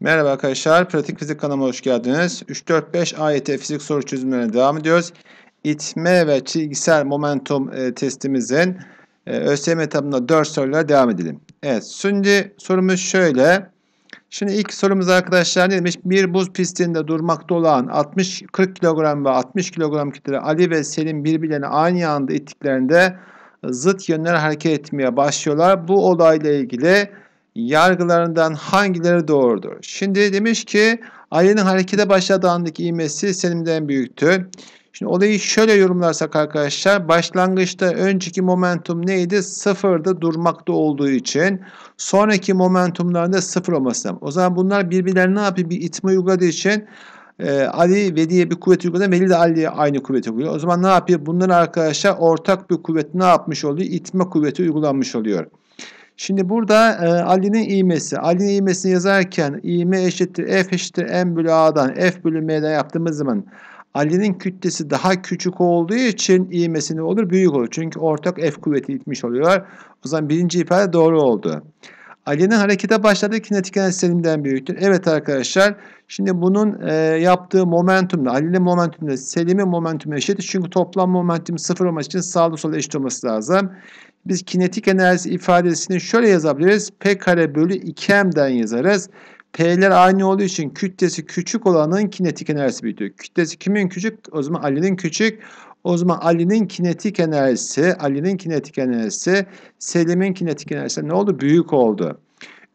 Merhaba arkadaşlar, Pratik Fizik kanalıma hoş geldiniz. 3-4-5 AYT fizik soru çözümlerine devam ediyoruz. İtme ve çizgisel momentum e, testimizin e, ÖSYM etabında 4 soruyla devam edelim. Evet, şimdi sorumuz şöyle. Şimdi ilk sorumuz arkadaşlar ne demiş? Bir buz pistinde durmakta olan 60 40 kilogram ve 60 kilogram kitle Ali ve Selim birbirlerine aynı anda ittiklerinde zıt yönler hareket etmeye başlıyorlar. Bu olayla ilgili yargılarından hangileri doğrudur? Şimdi demiş ki Ali'nin harekete başladığı andaki ivmesi Selim'den büyüktü. Şimdi olayı şöyle yorumlarsak arkadaşlar başlangıçta önceki momentum neydi? Sıfırda durmakta olduğu için sonraki momentumlarında sıfır olması lazım. O zaman bunlar birbirlerine ne yapıyor? Bir itme uyguladığı için e, Ali Veli'ye bir kuvvet uyguladı. Veli de Ali'ye aynı kuvveti uyguluyor. O zaman ne yapıyor? bunlar arkadaşlar ortak bir kuvvet ne yapmış oluyor? İtme kuvveti uygulanmış oluyor. Şimdi burada e, Ali'nin iğmesi. Ali'nin iğmesini yazarken iğme eşittir F eşittir M bölü A'dan F bölü M'den yaptığımız zaman Ali'nin kütlesi daha küçük olduğu için iğmesi olur? Büyük olur. Çünkü ortak F kuvveti itmiş oluyorlar. O zaman birinci ifade doğru oldu. Ali'nin harekete başladığı kinetik enerjisinden büyüktür. Evet arkadaşlar şimdi bunun e, yaptığı momentumla Ali'nin momentumla Selim'in momentumu eşit. Çünkü toplam momentum sıfır olması için sağda sola eşit olması lazım. Biz kinetik enerji ifadesini şöyle yazabiliriz. P kare bölü 2M'den yazarız. P'ler aynı olduğu için kütlesi küçük olanın kinetik enerjisi büyüktür. Kütlesi kimin küçük? O zaman Ali'nin küçük. O zaman Ali'nin kinetik enerjisi, Ali'nin kinetik enerjisi, Selim'in kinetik enerjisi ne oldu? Büyük oldu.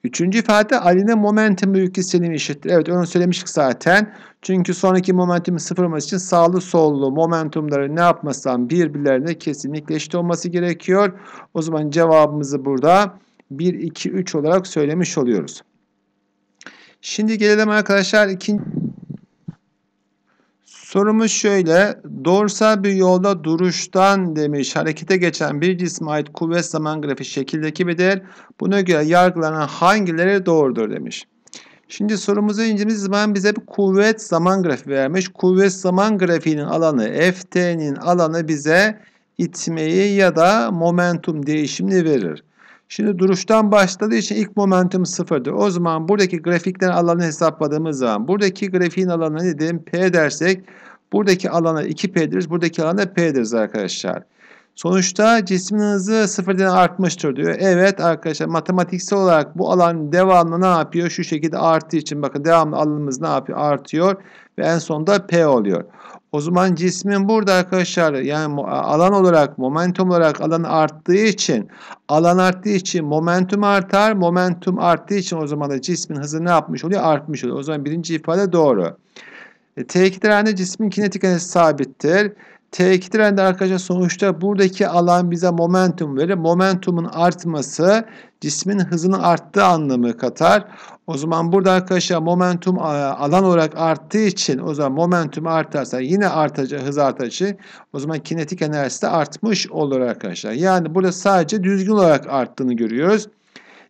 Üçüncü ifade Ali'nin momentum büyüklüğü Selim eşittir. Evet onu söylemiştik zaten. Çünkü sonraki momentumu sıfırlaması için sağlı sollu momentumları ne yapmasan birbirlerine kesinlikle eşit olması gerekiyor. O zaman cevabımızı burada 1, 2, 3 olarak söylemiş oluyoruz. Şimdi gelelim arkadaşlar ikinci sorumuz şöyle. Doğrusal bir yolda duruştan demiş harekete geçen bir cisme ait kuvvet zaman grafiği şekildeki midir? Buna göre yargılanan hangileri doğrudur demiş. Şimdi sorumuzu incelediğimiz zaman bize bir kuvvet zaman grafiği vermiş. Kuvvet zaman grafiğinin alanı FT'nin alanı bize itmeyi ya da momentum değişimini verir. Şimdi duruştan başladığı için ilk momentum sıfırdır. O zaman buradaki grafikten alanı hesapladığımız zaman buradaki grafiğin alanı ne dedim? P dersek buradaki alana 2P deriz. Buradaki alana P deriz arkadaşlar. Sonuçta cismin hızı sıfırdan artmıştır diyor. Evet arkadaşlar matematiksel olarak bu alan devamlı ne yapıyor? Şu şekilde arttığı için bakın devamlı alanımız ne yapıyor? Artıyor ve en sonunda P oluyor. O zaman cismin burada arkadaşlar yani alan olarak momentum olarak alan arttığı için alan arttığı için momentum artar. Momentum arttığı için o zaman da cismin hızı ne yapmış oluyor? Artmış oluyor. O zaman birinci ifade doğru. E, T2 cismin kinetik enerjisi sabittir. T2 trendi arkadaşlar sonuçta buradaki alan bize momentum verir. Momentumun artması cismin hızının arttığı anlamı katar. O zaman burada arkadaşlar momentum e, alan olarak arttığı için o zaman momentum artarsa yine artacağı hız artacağı o zaman kinetik enerjisi de artmış olur arkadaşlar. Yani burada sadece düzgün olarak arttığını görüyoruz.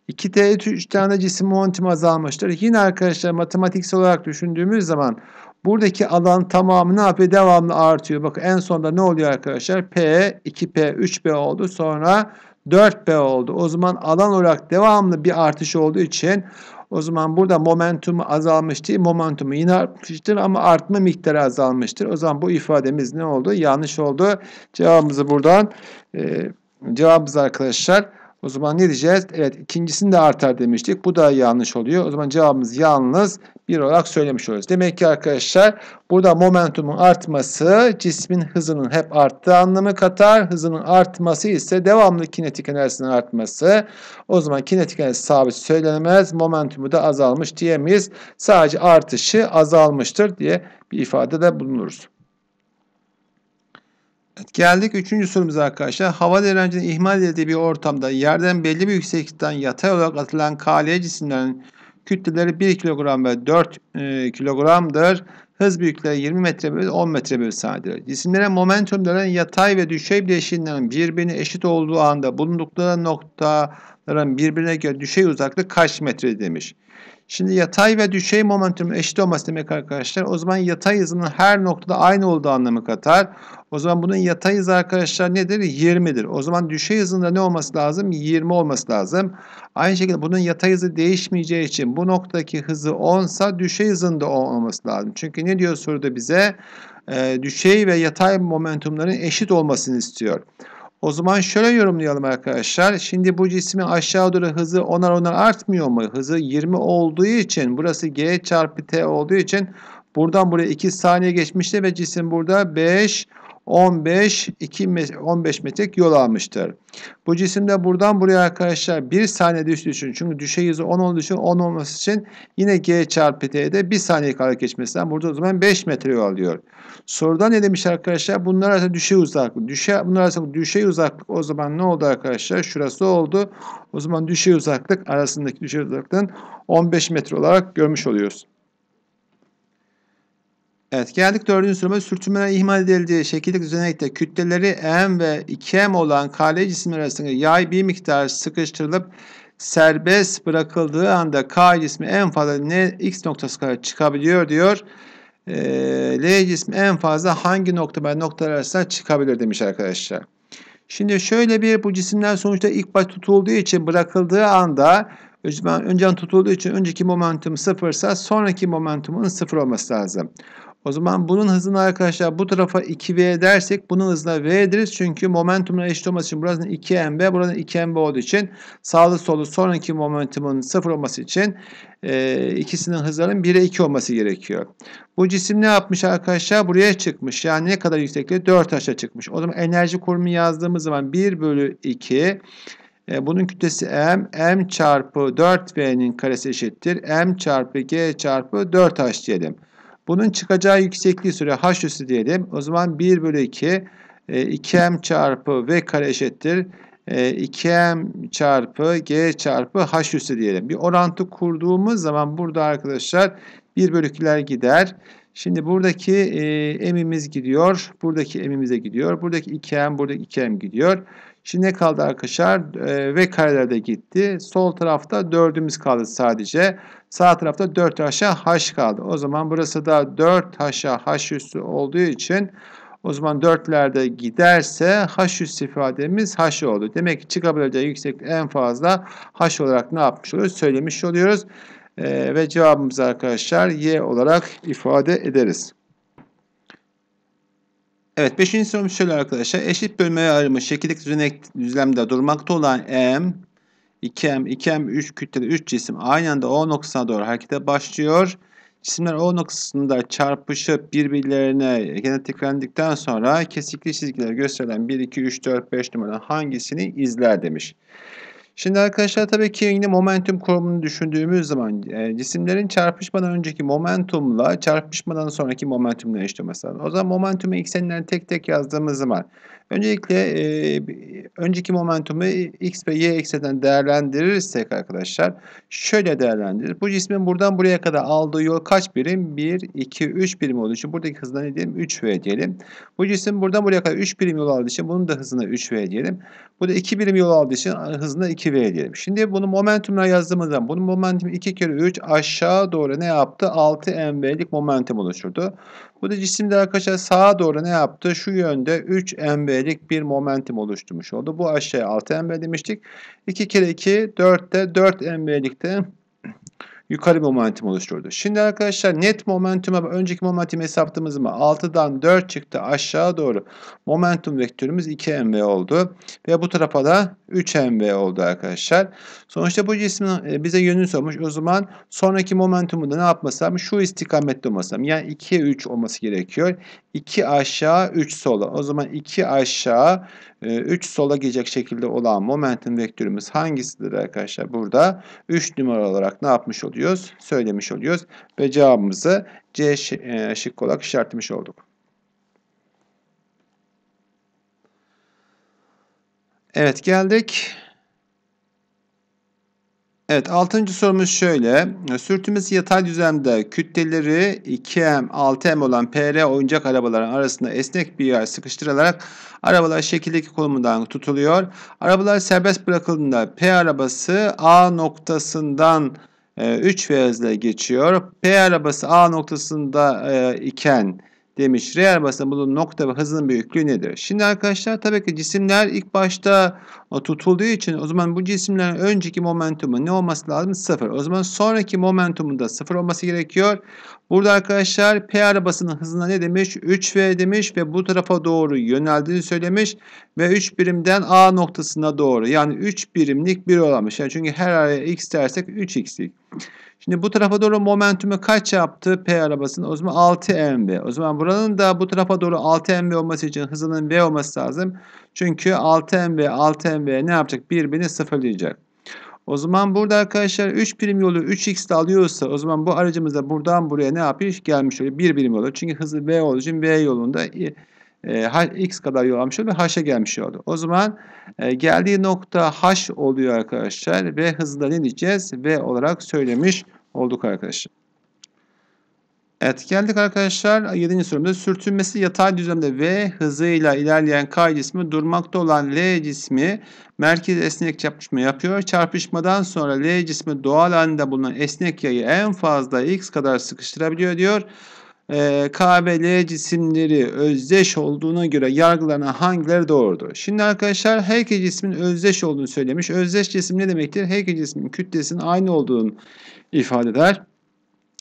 2D 3 tane cisim momentum azalmıştır. Yine arkadaşlar matematiksel olarak düşündüğümüz zaman buradaki alan tamamını ne yapıyor? Devamlı artıyor. Bakın en sonda ne oluyor arkadaşlar? P, 2P, 3P oldu. Sonra 4B oldu. O zaman alan olarak devamlı bir artış olduğu için o zaman burada momentumu azalmış değil, momentumu yine artmıştır ama artma miktarı azalmıştır. O zaman bu ifademiz ne oldu? Yanlış oldu. Cevabımızı buradan e, cevabımız arkadaşlar o zaman ne diyeceğiz? Evet ikincisini de artar demiştik. Bu da yanlış oluyor. O zaman cevabımız yalnız bir olarak söylemiş oluyoruz. Demek ki arkadaşlar burada momentumun artması cismin hızının hep arttığı anlamı katar. Hızının artması ise devamlı kinetik enerjisinin artması. O zaman kinetik enerji sabit söylenemez. Momentumu da azalmış diyemeyiz. Sadece artışı azalmıştır diye bir ifade de bulunuruz. Evet, geldik üçüncü sorumuza arkadaşlar. Hava direncinin ihmal edildiği bir ortamda yerden belli bir yükseklikten yatay olarak atılan KL cisimlerin kütleleri 1 kilogram ve 4 e, kilogramdır. Hız büyüklüğü 20 metre bölü 10 metre bölü saniyedir. Cisimlere momentumların yatay ve düşey bileşiğinden birbirine eşit olduğu anda bulundukları nokta birbirine göre düşey uzaklık kaç metre demiş. Şimdi yatay ve düşey momentum eşit olması demek arkadaşlar. O zaman yatay hızının her noktada aynı olduğu anlamı katar. O zaman bunun yatay hızı arkadaşlar nedir? 20'dir. O zaman düşey hızında ne olması lazım? 20 olması lazım. Aynı şekilde bunun yatay hızı değişmeyeceği için bu noktaki hızı 10 sa düşey hızında 10 olması lazım. Çünkü ne diyor soruda bize? Ee, düşey ve yatay momentumların eşit olmasını istiyor. O zaman şöyle yorumlayalım arkadaşlar. Şimdi bu cismin aşağı doğru hızı onar onar artmıyor mu? Hızı 20 olduğu için burası g çarpı t olduğu için buradan buraya 2 saniye geçmişti ve cisim burada 5 15 2 15 metrelik yol almıştır. Bu cisimde buradan buraya arkadaşlar 1 saniye düştüğü için çünkü düşey hızı 10 olduğu için 10 olması için yine g çarpı t'de 1 saniye kare geçmesinden burada o zaman 5 metre yol alıyor. Soruda ne demiş arkadaşlar? Bunlar arasında düşey uzaklık. Düşey, bunlar arasında düşey uzaklık o zaman ne oldu arkadaşlar? Şurası oldu. O zaman düşey uzaklık arasındaki düşey uzaklığın 15 metre olarak görmüş oluyoruz. Evet geldik dördüncü soruma. Sürtünmeler ihmal edildiği şekilde düzenekte kütleleri M ve 2M olan KL cisimler arasında yay bir miktar sıkıştırılıp serbest bırakıldığı anda K cismi en fazla ne X noktası kadar çıkabiliyor diyor. E, L cismi en fazla hangi nokta ve noktalar arasında çıkabilir demiş arkadaşlar. Şimdi şöyle bir bu cisimler sonuçta ilk baş tutulduğu için bırakıldığı anda önceden tutulduğu için önceki momentum sıfırsa sonraki momentumun sıfır olması lazım. O zaman bunun hızını arkadaşlar bu tarafa 2v dersek bunun hızına v ederiz Çünkü momentumla eşit olması için burasının 2mb, buranın 2mb olduğu için sağlı solu sonraki momentumun 0 olması için e, ikisinin hızlarının 1'e 2 olması gerekiyor. Bu cisim ne yapmış arkadaşlar? Buraya çıkmış. Yani ne kadar yüksekliğe? 4 aşağı çıkmış. O zaman enerji kurumu yazdığımız zaman 1 bölü 2 e, bunun kütlesi m, m çarpı 4v'nin karesi eşittir. m çarpı g çarpı 4h diyelim. Bunun çıkacağı yüksekliği süre h üssü diyelim. O zaman 1 bölü 2 2m e, çarpı v kare eşittir. 2m e, çarpı g çarpı h üssü diyelim. Bir orantı kurduğumuz zaman burada arkadaşlar 1 bölü 2'ler gider. Şimdi buradaki e, m'imiz gidiyor. Buradaki m'imize gidiyor. Buradaki 2m, buradaki 2m gidiyor. Şimdi ne kaldı arkadaşlar? E, v kareler de gitti. Sol tarafta 4'ümüz kaldı sadece. Sağ tarafta 4 aşağı h kaldı. O zaman burası da 4 aşağı h üstü olduğu için o zaman 4'lerde giderse h üst ifademiz h oldu. Demek ki çıkabileceği yükseklik en fazla h olarak ne yapmış oluyoruz? Söylemiş oluyoruz. Ee, ve cevabımızı arkadaşlar y olarak ifade ederiz. Evet 5. sorumuz şöyle arkadaşlar. Eşit bölmeye ayrılmış şekillik düzlemde durmakta olan m 2M, 2M, 3 kütlede 3 cisim aynı anda O noktasına doğru harekete başlıyor. Cisimler O noktasında çarpışıp birbirlerine genetiklendikten sonra kesikli çizgiler gösterilen 1, 2, 3, 4, 5 numaradan hangisini izler demiş. Şimdi arkadaşlar tabii ki yine momentum kurumunu düşündüğümüz zaman e, cisimlerin çarpışmadan önceki momentumla çarpışmadan sonraki momentumla eşit mesela. O zaman momentumu eksenlerini tek tek yazdığımız zaman Öncelikle e, önceki momentumu x ve y eksenden değerlendirirsek arkadaşlar şöyle değerlendirir. Bu cismin buradan buraya kadar aldığı yol kaç birim? 1, 2, 3 birim olduğu için buradaki hızına ne diyelim? 3v diyelim. Bu cismin buradan buraya kadar 3 birim yol aldığı için bunun da hızına 3v diyelim. Bu da 2 birim yol aldığı için hızına 2v diyelim. Şimdi bunu momentumla yazdığımız zaman bunun momentumu 2 kere 3 aşağı doğru ne yaptı? 6 mv'lik momentum oluşturdu. Bu da cisimde arkadaşlar sağa doğru ne yaptı? Şu yönde 3 mb'lik bir momentum oluşturmuş oldu. Bu aşağıya 6 mb demiştik. 2 kere 2 4 de 4 mb'likte yukarı bir momentum oluşturdu. Şimdi arkadaşlar net momentum'a önceki momentum hesapladığımız mı? 6'dan 4 çıktı aşağı doğru. Momentum vektörümüz 2 mv oldu. Ve bu tarafa da 3 mv oldu arkadaşlar. Sonuçta bu cismin e, bize yönünü sormuş. O zaman sonraki momentumu da ne yapmasam? Şu istikamette olmasam. Yani 2'ye 3 olması gerekiyor. 2 aşağı 3 sola. O zaman 2 aşağı 3 e, sola gelecek şekilde olan momentum vektörümüz hangisidir arkadaşlar? Burada 3 numara olarak ne yapmış oluyor? oluyoruz? Söylemiş oluyoruz. Ve cevabımızı C e, şıkkı olarak işaretlemiş olduk. Evet geldik. Evet altıncı sorumuz şöyle. Sürtünmesi yatay düzlemde kütleleri 2M 6M olan PR oyuncak arabaların arasında esnek bir yer sıkıştırılarak arabalar şekildeki konumundan tutuluyor. Arabalar serbest bırakıldığında P arabası A noktasından 3 V hızla geçiyor. P arabası A noktasında e, iken demiş. R arabası bulunduğu nokta ve hızın büyüklüğü nedir? Şimdi arkadaşlar tabii ki cisimler ilk başta tutulduğu için o zaman bu cisimlerin önceki momentumu ne olması lazım? Sıfır. O zaman sonraki momentumun da sıfır olması gerekiyor. Burada arkadaşlar P arabasının hızına ne demiş? 3V demiş ve bu tarafa doğru yöneldiğini söylemiş ve 3 birimden A noktasına doğru yani 3 birimlik bir olamış. Şey. Yani çünkü her araya x dersek 3x'lik. Şimdi bu tarafa doğru momentumu kaç yaptı P arabasının? O zaman 6 mv. O zaman buranın da bu tarafa doğru 6 mv olması için hızının v olması lazım. Çünkü 6 mv 6 mv ne yapacak? Birbirini sıfırlayacak. O zaman burada arkadaşlar 3 birim yolu 3x de alıyorsa o zaman bu aracımız da buradan buraya ne yapıyor? Gelmiş oluyor. 1 birim yolu. Çünkü hızı v olduğu için v yolunda e, x kadar yol almış oluyor ve h'e gelmiş oldu. O zaman e, geldiği nokta h oluyor arkadaşlar ve hızla ne V olarak söylemiş olduk arkadaşlar. Evet geldik arkadaşlar 7. sorumda sürtünmesi yatay düzlemde V hızıyla ilerleyen K cismi durmakta olan L cismi merkez esnek çarpışma yapıyor. Çarpışmadan sonra L cismi doğal halinde bulunan esnek yayı en fazla X kadar sıkıştırabiliyor diyor e, K cisimleri özdeş olduğuna göre yargılanan hangileri doğrudur? Şimdi arkadaşlar her iki cismin özdeş olduğunu söylemiş. Özdeş cisim ne demektir? Her iki cismin kütlesinin aynı olduğunu ifade eder.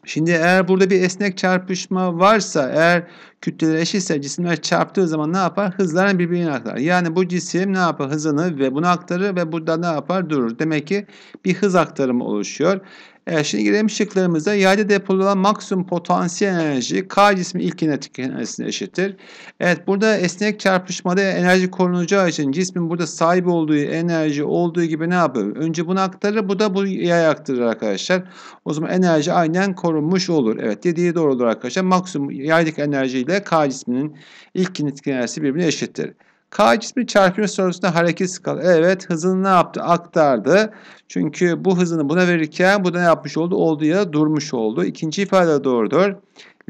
Şimdi eğer burada bir esnek çarpışma varsa eğer kütleler eşitse cisimler çarptığı zaman ne yapar? Hızlarını birbirine aktarır. Yani bu cisim ne yapar? Hızını ve bunu aktarır ve burada ne yapar? Durur. Demek ki bir hız aktarımı oluşuyor. E, şimdi gelelim şıklarımıza. Yerde depolanan maksimum potansiyel enerji K cismi ilk kinetik enerjisine eşittir. Evet burada esnek çarpışmada enerji korunacağı için cismin burada sahip olduğu enerji olduğu gibi ne yapıyor? Önce bunu aktarır bu da bu yay aktarır arkadaşlar. O zaman enerji aynen korunmuş olur. Evet dediği doğrudur arkadaşlar. Maksimum yaydaki enerjiyle de K cisminin ilk kinetik enerjisi birbirine eşittir. K cismi çarpışma sorusunda hareket skalı. Evet hızını ne yaptı? Aktardı. Çünkü bu hızını buna verirken bu da ne yapmış oldu? Olduğu yere durmuş oldu. İkinci ifade doğrudur.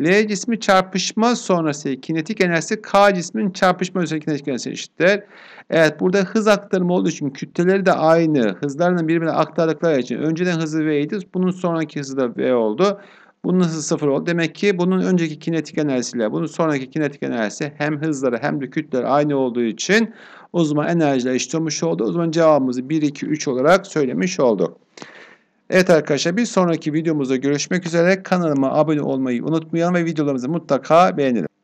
L cismi çarpışma sonrası kinetik enerjisi K cismin çarpışma üzeri kinetik enerjisi eşittir. Evet burada hız aktarımı olduğu için kütleleri de aynı hızlarının birbirine aktardıkları için önceden hızı v idi, Bunun sonraki hızı da V oldu. Bunun hızı sıfır oldu. Demek ki bunun önceki kinetik enerjisiyle bunun sonraki kinetik enerjisi hem hızları hem de kütleleri aynı olduğu için o zaman enerjiler eşit oldu. O zaman cevabımızı 1, 2, 3 olarak söylemiş olduk. Evet arkadaşlar bir sonraki videomuzda görüşmek üzere. Kanalıma abone olmayı unutmayalım ve videolarımızı mutlaka beğenelim.